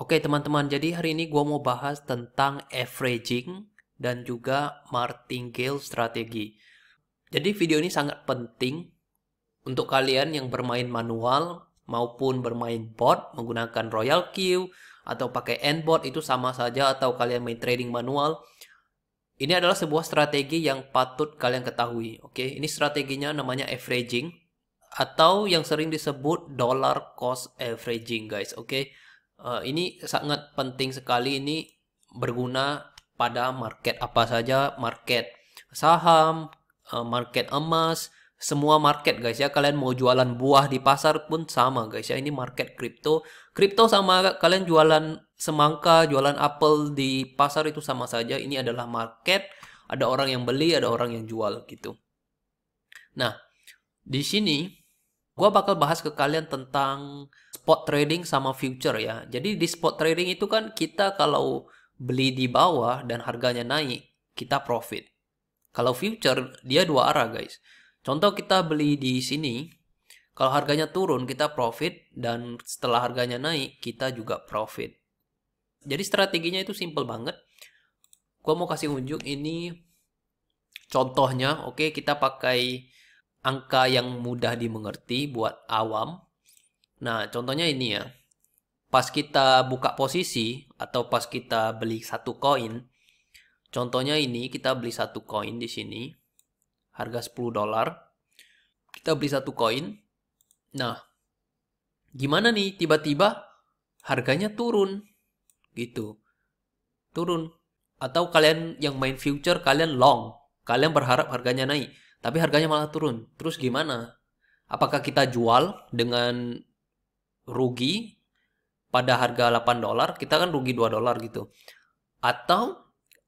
Oke teman-teman, jadi hari ini gue mau bahas tentang averaging dan juga martingale strategi. Jadi video ini sangat penting untuk kalian yang bermain manual maupun bermain bot menggunakan royal queue atau pakai endbot itu sama saja atau kalian main trading manual. Ini adalah sebuah strategi yang patut kalian ketahui. Oke, ini strateginya namanya averaging atau yang sering disebut dollar cost averaging guys. Oke. Eh, ini sangat penting sekali ini berguna pada market apa saja market saham eh, market emas semua market guys ya kalian mau jualan buah di pasar pun sama guys ya ini market kripto kripto sama kalian jualan semangka jualan apel di pasar itu sama saja ini adalah market ada orang yang beli ada orang yang jual gitu nah di sini gua bakal bahas ke kalian tentang spot trading sama future ya. Jadi di spot trading itu kan kita kalau beli di bawah dan harganya naik, kita profit. Kalau future dia dua arah, guys. Contoh kita beli di sini, kalau harganya turun kita profit dan setelah harganya naik kita juga profit. Jadi strateginya itu simple banget. Gua mau kasih unjuk ini contohnya, oke okay, kita pakai angka yang mudah dimengerti buat awam Nah, contohnya ini ya. Pas kita buka posisi atau pas kita beli satu koin, contohnya ini kita beli satu koin di sini, harga 10 dolar. Kita beli satu koin. Nah, gimana nih tiba-tiba harganya turun gitu. Turun. Atau kalian yang main future kalian long, kalian berharap harganya naik, tapi harganya malah turun. Terus gimana? Apakah kita jual dengan rugi pada harga 8 dolar, kita kan rugi 2 dolar gitu. Atau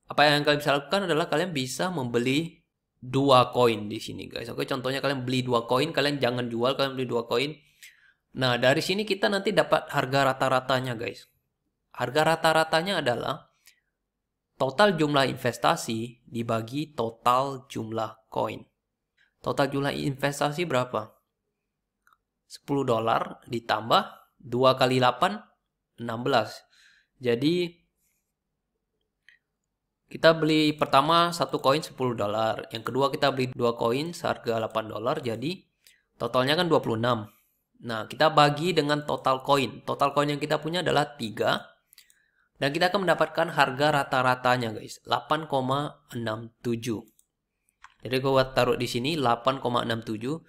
apa yang kalian bisa lakukan adalah kalian bisa membeli dua koin di sini guys. Oke, contohnya kalian beli dua koin, kalian jangan jual, kalian beli dua koin. Nah, dari sini kita nanti dapat harga rata-ratanya guys. Harga rata-ratanya adalah total jumlah investasi dibagi total jumlah koin. Total jumlah investasi berapa? 10 dolar ditambah 2 kali 8 16. Jadi kita beli pertama satu koin 10 dolar, yang kedua kita beli dua koin seharga 8 dolar jadi totalnya kan 26. Nah, kita bagi dengan total koin. Total koin yang kita punya adalah 3 dan kita akan mendapatkan harga rata-ratanya guys, 8,67. Jadi gue taruh di sini 8,67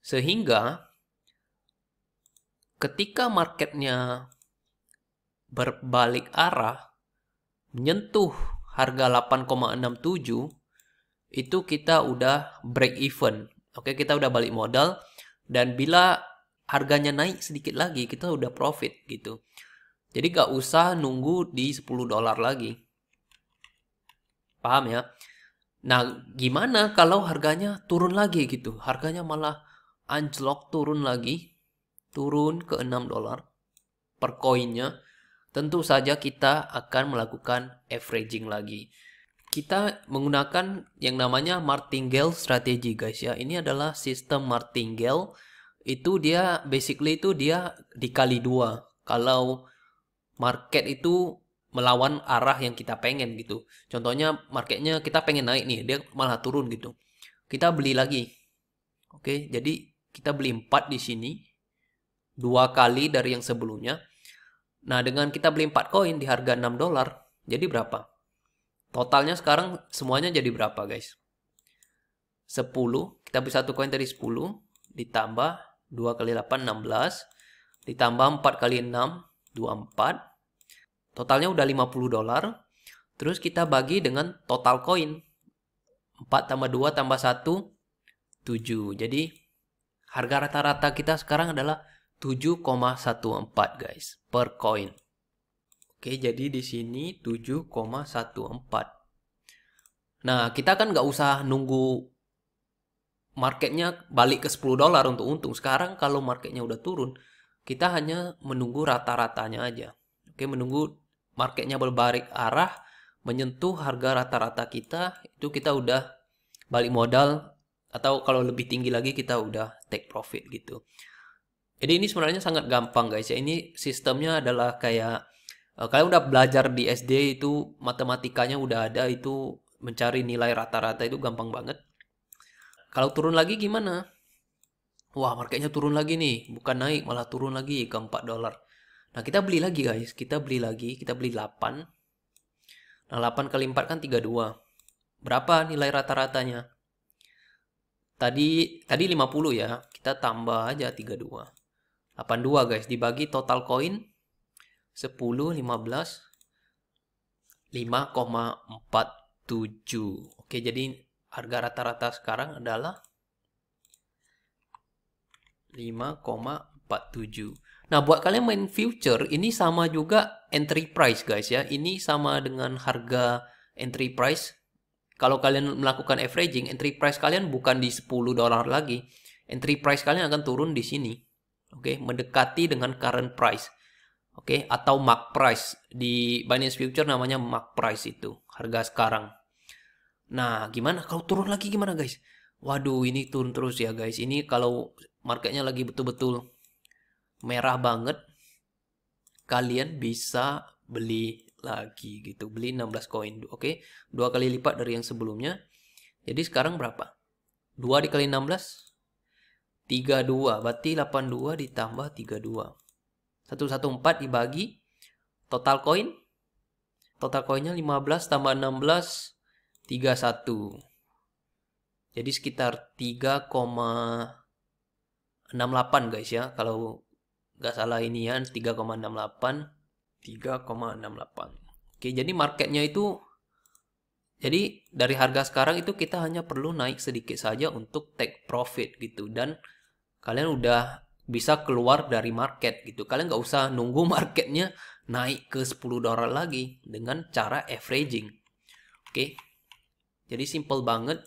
sehingga ketika marketnya berbalik arah menyentuh harga 8,67 itu kita udah break even. Oke, kita udah balik modal dan bila harganya naik sedikit lagi kita udah profit gitu. Jadi gak usah nunggu di 10 dolar lagi. Paham ya? Nah, gimana kalau harganya turun lagi gitu? Harganya malah anjlok turun lagi turun ke 6 dolar per koinnya, tentu saja kita akan melakukan averaging lagi. Kita menggunakan yang namanya martingale strategy guys ya. Ini adalah sistem martingale. Itu dia basically itu dia dikali dua. Kalau market itu melawan arah yang kita pengen gitu. Contohnya marketnya kita pengen naik nih, dia malah turun gitu. Kita beli lagi. Oke, jadi kita beli 4 di sini dua kali dari yang sebelumnya. Nah, dengan kita beli 4 koin di harga 6 dolar, jadi berapa? Totalnya sekarang semuanya jadi berapa, guys? 10, kita beli satu koin tadi 10, ditambah 2 kali 8, 16, ditambah 4 kali 6, 24. Totalnya udah 50 dolar. Terus kita bagi dengan total koin. 4 tambah 2 tambah 1, 7. Jadi harga rata-rata kita sekarang adalah 7,14 guys per koin. Oke, jadi di sini 7,14. Nah, kita kan nggak usah nunggu marketnya balik ke 10 dolar untuk untung. Sekarang kalau marketnya udah turun, kita hanya menunggu rata-ratanya aja. Oke, menunggu marketnya berbalik arah, menyentuh harga rata-rata kita, itu kita udah balik modal atau kalau lebih tinggi lagi kita udah take profit gitu. Jadi ini sebenarnya sangat gampang guys ya. Ini sistemnya adalah kayak uh, kalian udah belajar di SD itu matematikanya udah ada itu mencari nilai rata-rata itu gampang banget. Kalau turun lagi gimana? Wah, marketnya turun lagi nih, bukan naik malah turun lagi ke 4 dolar. Nah, kita beli lagi guys, kita beli lagi, kita beli 8. Nah, 8 kali 4 kan 32. Berapa nilai rata-ratanya? Tadi tadi 50 ya, kita tambah aja 32. 82 guys dibagi total koin 10 15 5,47 oke jadi harga rata-rata sekarang adalah 5,47 nah buat kalian main future ini sama juga entry price guys ya ini sama dengan harga entry price kalau kalian melakukan averaging entry price kalian bukan di 10 dolar lagi entry price kalian akan turun di sini Oke, okay? mendekati dengan current price. Oke, okay? atau mark price. Di Binance Future namanya mark price itu, harga sekarang. Nah, gimana kalau turun lagi gimana guys? Waduh, ini turun terus ya guys. Ini kalau marketnya lagi betul-betul merah banget, kalian bisa beli lagi gitu. Beli 16 koin, oke? Okay? Dua kali lipat dari yang sebelumnya. Jadi sekarang berapa? Dua dikali 16 32. Berarti 82 ditambah 32. 114 dibagi. Total koin. Total koinnya 15 tambah 16. 31. Jadi sekitar 3,68 guys ya. Kalau nggak salah ini ya. 3,68. 3,68. Oke jadi marketnya itu. Jadi dari harga sekarang itu kita hanya perlu naik sedikit saja untuk take profit gitu. Dan kalian udah bisa keluar dari market gitu. Kalian nggak usah nunggu marketnya naik ke 10 dolar lagi dengan cara averaging. Oke. Okay? Jadi simple banget.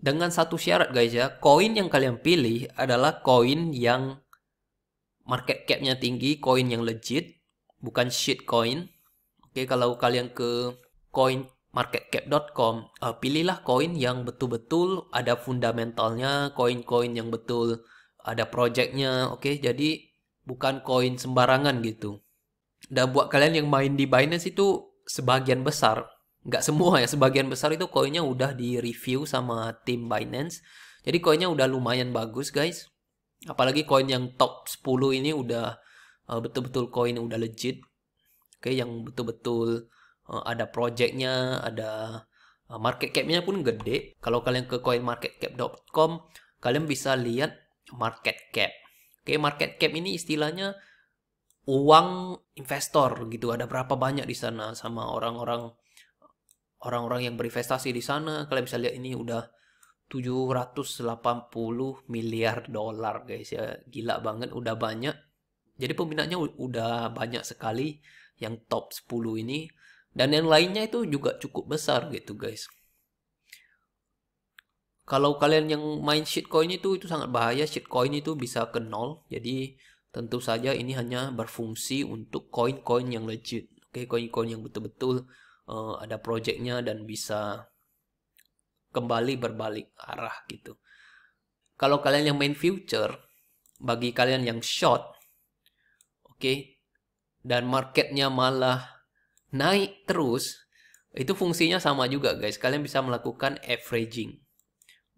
Dengan satu syarat guys ya, koin yang kalian pilih adalah koin yang market cap-nya tinggi, koin yang legit, bukan shit coin. Oke, okay, kalau kalian ke koin marketcap.com, uh, eh, pilihlah koin yang betul-betul ada fundamentalnya, koin-koin yang betul ada projectnya, oke? Okay? Jadi bukan koin sembarangan gitu. Dan buat kalian yang main di Binance itu sebagian besar, nggak semua ya, sebagian besar itu koinnya udah di-review sama tim Binance. Jadi koinnya udah lumayan bagus, guys. Apalagi koin yang top 10 ini udah eh, betul-betul koin udah legit. Oke, okay? yang betul-betul Eh, ada projectnya, ada eh, market cap-nya pun gede. Kalau kalian ke coinmarketcap.com, kalian bisa lihat market cap. Oke, market cap ini istilahnya uang investor gitu. Ada berapa banyak di sana sama orang-orang orang-orang yang berinvestasi di sana. Kalian bisa lihat ini udah 780 miliar dolar guys ya. Gila banget udah banyak. Jadi peminatnya udah banyak sekali yang top 10 ini dan yang lainnya itu juga cukup besar gitu guys. Kalau kalian yang main shitcoin itu itu sangat bahaya. Shitcoin itu bisa ke nol. Jadi tentu saja ini hanya berfungsi untuk koin-koin yang legit. Oke, okay, koin-koin yang betul-betul uh, ada projectnya dan bisa kembali berbalik arah gitu. Kalau kalian yang main future, bagi kalian yang short, oke, okay, dan marketnya malah naik terus, itu fungsinya sama juga guys. Kalian bisa melakukan averaging.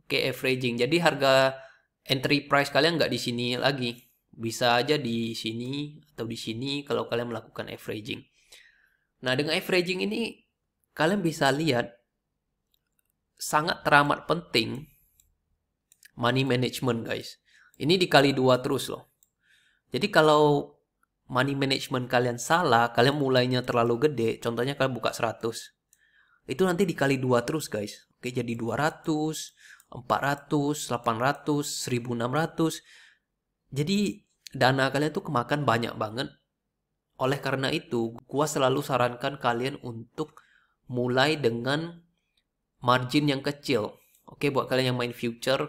Oke, averaging. Jadi harga entry price kalian nggak di sini lagi. Bisa aja di sini atau di sini kalau kalian melakukan averaging. Nah, dengan averaging ini kalian bisa lihat sangat teramat penting money management guys. Ini dikali dua terus loh. Jadi kalau money management kalian salah, kalian mulainya terlalu gede, contohnya kalian buka 100. Itu nanti dikali 2 terus guys. Oke, jadi 200, 400, 800, 1600. Jadi dana kalian tuh kemakan banyak banget. Oleh karena itu, gua selalu sarankan kalian untuk mulai dengan margin yang kecil. Oke, buat kalian yang main future,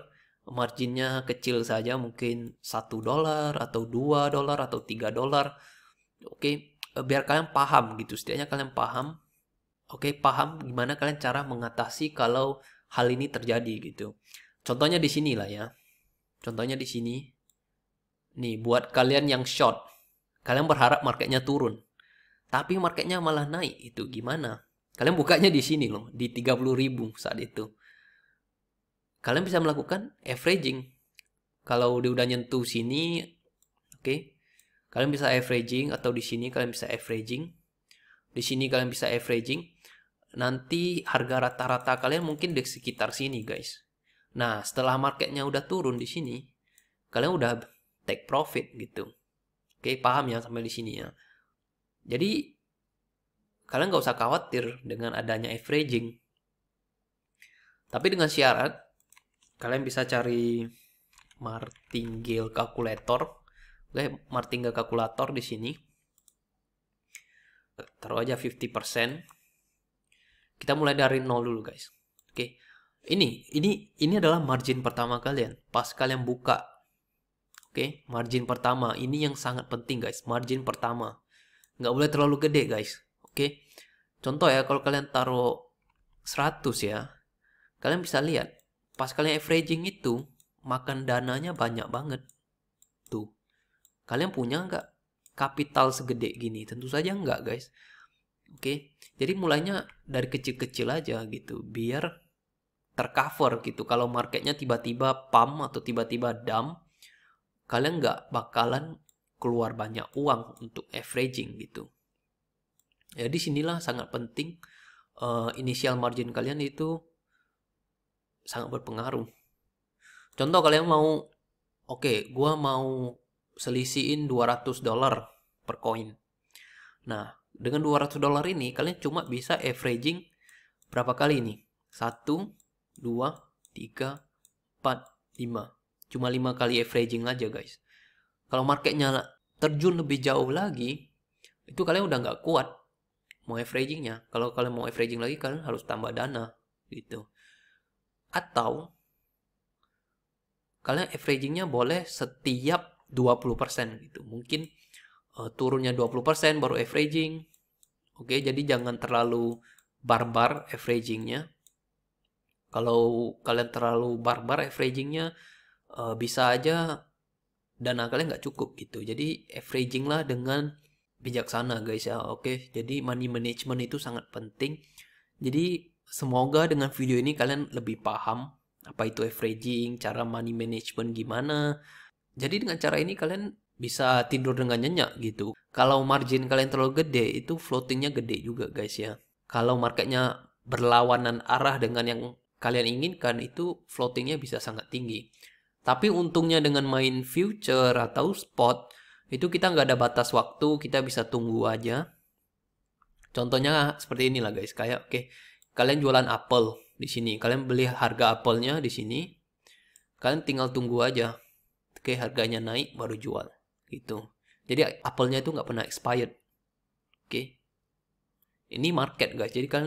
marginnya kecil saja mungkin satu dolar atau dua dolar atau tiga dolar oke okay. Eh, biar kalian paham gitu setidaknya kalian paham oke okay, paham gimana kalian cara mengatasi kalau hal ini terjadi gitu contohnya di sini lah ya contohnya di sini nih buat kalian yang short kalian berharap marketnya turun tapi marketnya malah naik itu gimana kalian bukanya di sini loh di tiga puluh ribu saat itu kalian bisa melakukan averaging. Kalau dia udah nyentuh sini, oke, okay, kalian bisa averaging atau di sini kalian bisa averaging. Di sini kalian bisa averaging. Nanti harga rata-rata kalian mungkin di sekitar sini, guys. Nah, setelah marketnya udah turun di sini, kalian udah take profit gitu. Oke, okay, paham ya sampai di sini ya. Jadi kalian nggak usah khawatir dengan adanya averaging. Tapi dengan syarat kalian bisa cari martingale calculator oke martingale calculator di sini eh, taruh aja 50% kita mulai dari nol dulu guys oke ini ini ini adalah margin pertama kalian pas kalian buka oke margin pertama ini yang sangat penting guys margin pertama nggak boleh terlalu gede guys oke contoh ya kalau kalian taruh 100 ya kalian bisa lihat Pas kalian averaging itu, makan dananya banyak banget. Tuh. Kalian punya nggak kapital segede gini? Tentu saja nggak, guys. Oke, jadi mulainya dari kecil-kecil aja gitu, biar tercover gitu. Kalau marketnya tiba-tiba pump atau tiba-tiba dump, kalian nggak bakalan keluar banyak uang untuk averaging gitu. Jadi sinilah sangat penting uh, eh, initial margin kalian itu sangat berpengaruh. Contoh kalian mau oke, okay, gua mau selisihin 200 dolar per koin. Nah, dengan 200 dolar ini kalian cuma bisa averaging berapa kali ini? 1 2 3 4 5. Cuma 5 kali averaging aja, guys. Kalau marketnya terjun lebih jauh lagi, itu kalian udah nggak kuat mau averagingnya. Kalau kalian mau averaging lagi, kalian harus tambah dana gitu atau kalian averagingnya boleh setiap 20% gitu. Mungkin uh, turunnya 20% baru averaging. Oke, jadi jangan terlalu barbar averagingnya. Kalau kalian terlalu barbar averagingnya uh, bisa aja dana kalian nggak cukup gitu. Jadi averaging lah dengan bijaksana guys ya. Oke, jadi money management itu sangat penting. Jadi Semoga dengan video ini kalian lebih paham apa itu averaging, cara money management gimana. Jadi dengan cara ini kalian bisa tidur dengan nyenyak gitu. Kalau margin kalian terlalu gede, itu floatingnya gede juga guys ya. Kalau marketnya berlawanan arah dengan yang kalian inginkan, itu floatingnya bisa sangat tinggi. Tapi untungnya dengan main future atau spot, itu kita nggak ada batas waktu, kita bisa tunggu aja. Contohnya seperti inilah guys, kayak oke, okay, kalian jualan apel di sini kalian beli harga apelnya di sini kalian tinggal tunggu aja oke harganya naik baru jual gitu jadi apelnya itu nggak pernah expired oke ini market guys jadi kan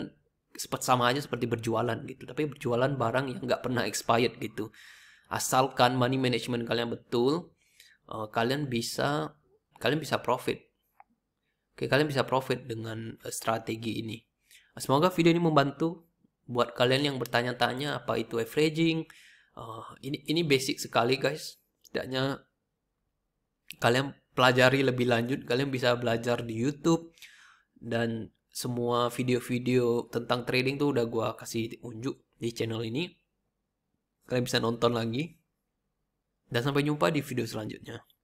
sama aja seperti berjualan gitu tapi berjualan barang yang nggak pernah expired gitu asalkan money management kalian betul uh, kalian bisa kalian bisa profit oke kalian bisa profit dengan uh, strategi ini Semoga video ini membantu buat kalian yang bertanya-tanya apa itu averaging. Uh, ini ini basic sekali guys. Setidaknya kalian pelajari lebih lanjut, kalian bisa belajar di YouTube dan semua video-video tentang trading tuh udah gue kasih unjuk di channel ini. Kalian bisa nonton lagi. Dan sampai jumpa di video selanjutnya.